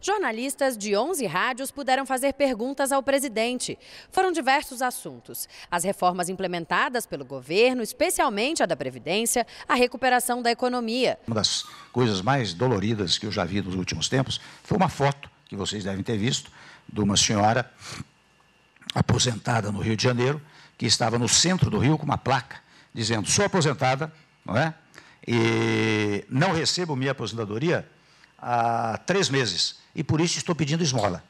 Jornalistas de 11 rádios puderam fazer perguntas ao presidente. Foram diversos assuntos: as reformas implementadas pelo governo, especialmente a da Previdência, a recuperação da economia. Uma das coisas mais doloridas que eu já vi nos últimos tempos foi uma foto que vocês devem ter visto de uma senhora aposentada no Rio de Janeiro, que estava no centro do Rio com uma placa dizendo: "Sou aposentada, não é? E não recebo minha aposentadoria há três meses e por isso estou pedindo esmola.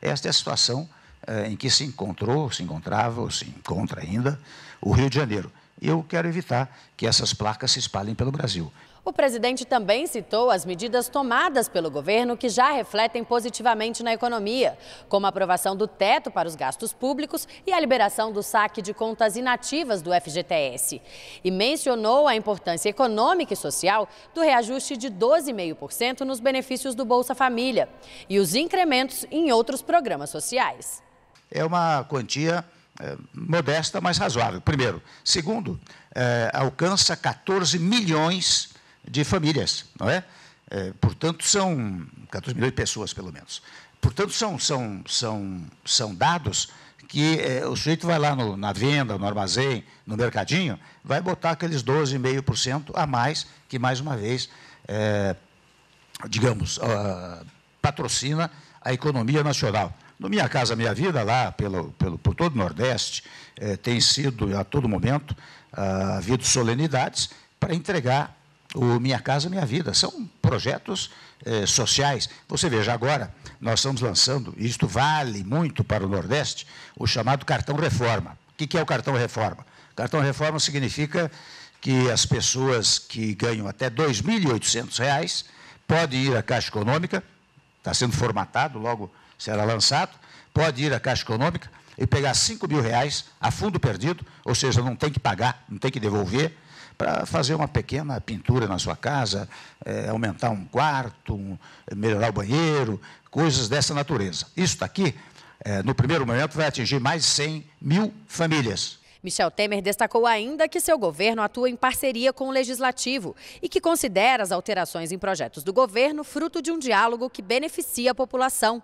Esta é a situação eh, em que se encontrou, se encontrava ou se encontra ainda o Rio de Janeiro. Eu quero evitar que essas placas se espalhem pelo Brasil. O presidente também citou as medidas tomadas pelo governo que já refletem positivamente na economia, como a aprovação do teto para os gastos públicos e a liberação do saque de contas inativas do FGTS. E mencionou a importância econômica e social do reajuste de 12,5% nos benefícios do Bolsa Família e os incrementos em outros programas sociais. É uma quantia é, modesta, mas razoável, primeiro. Segundo, é, alcança 14 milhões de famílias, não é? é portanto, são 14 milhões de pessoas, pelo menos. Portanto, são, são, são, são dados que é, o sujeito vai lá no, na venda, no armazém, no mercadinho, vai botar aqueles 12,5% a mais, que, mais uma vez, é, digamos, uh, patrocina a economia nacional. No Minha Casa Minha Vida, lá pelo, pelo, por todo o Nordeste, é, tem sido, a todo momento, ah, havido solenidades para entregar o Minha Casa Minha Vida. São projetos eh, sociais. Você veja, agora nós estamos lançando, e isto vale muito para o Nordeste, o chamado cartão reforma. O que é o cartão reforma? Cartão reforma significa que as pessoas que ganham até R$ 2.800 podem ir à Caixa Econômica, está sendo formatado, logo será lançado, pode ir à Caixa Econômica e pegar R$ 5.000 a fundo perdido, ou seja, não tem que pagar, não tem que devolver, para fazer uma pequena pintura na sua casa, é, aumentar um quarto, um, melhorar o banheiro, coisas dessa natureza. Isso daqui, é, no primeiro momento, vai atingir mais de 100 mil famílias. Michel Temer destacou ainda que seu governo atua em parceria com o legislativo e que considera as alterações em projetos do governo fruto de um diálogo que beneficia a população.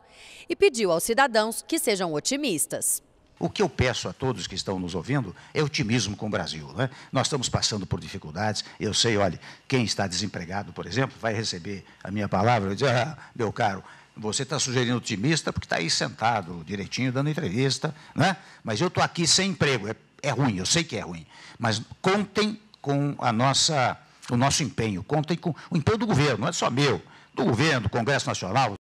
E pediu aos cidadãos que sejam otimistas. O que eu peço a todos que estão nos ouvindo é otimismo com o Brasil. Né? Nós estamos passando por dificuldades. Eu sei, olha, quem está desempregado, por exemplo, vai receber a minha palavra e dizer, ah, meu caro, você está sugerindo otimista porque está aí sentado direitinho dando entrevista, né? mas eu estou aqui sem emprego. É, é ruim, eu sei que é ruim. Mas contem com a nossa, o nosso empenho, contem com o empenho do governo, não é só meu, do governo, do Congresso Nacional.